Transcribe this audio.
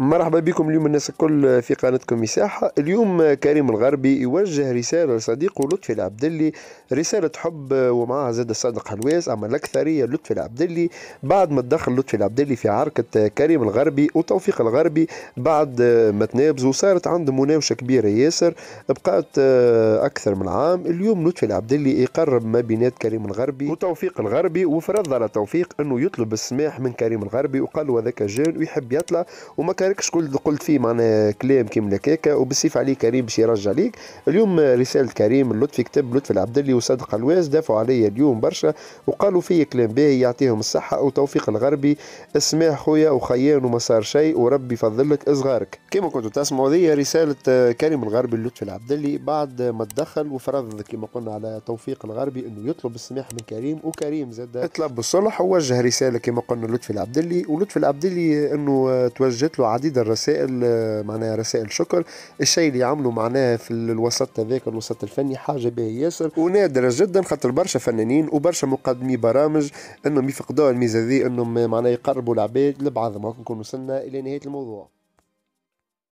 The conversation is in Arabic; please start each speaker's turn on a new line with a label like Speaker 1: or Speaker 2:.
Speaker 1: مرحبا بكم اليوم الناس الكل في قناتكم مساحة اليوم كريم الغربي يوجه رسالة لصديقه لطفي العبدلي رسالة حب ومعها زاد الصادق حلواس أما الأكثرية لطفي العبدلي بعد ما تدخل لطفي العبدلي في عركة كريم الغربي وتوفيق الغربي بعد ما تنابزوا صارت عنده مناوشة كبيرة ياسر بقات أكثر من عام اليوم لطفي العبدلي يقرب ما بينات كريم الغربي وتوفيق الغربي وفرض على توفيق أنه يطلب السماح من كريم الغربي وقال له هذاك جان ويحب يطلع وما كان نباركش شكون قلت فيه معنا كلام كيما هكاك وبالسيف عليه كريم باش يرجع ليك اليوم رساله كريم اللطفي كتب لطفي العبدلي وصدق الواز دافعوا عليا اليوم برشا وقالوا فيا كلام باهي يعطيهم الصحه وتوفيق الغربي اسمع خويا وخيان وما صار شيء وربي يفضل لك صغارك كما كنتوا تسمعوا ذي رساله كريم الغربي لطفي العبدلي بعد ما تدخل وفرض كما قلنا على توفيق الغربي انه يطلب السماح من كريم وكريم زاد طلب الصلح ووجه رساله كما قلنا لطفي العبدلي ولطفي العبدلي انه توجهت له عديد الرسائل آه، معناها رسائل شكر الشيء اللي عملوا معناها في الوسط هذاك الوسط الفني حاجه به ياسر ونادره جدا خاطر برشا فنانين وبرشا مقدمي برامج انهم يفقدوا الميزه ذي انهم معناها يقربوا العباد لبعضهم نكون وصلنا الى نهايه الموضوع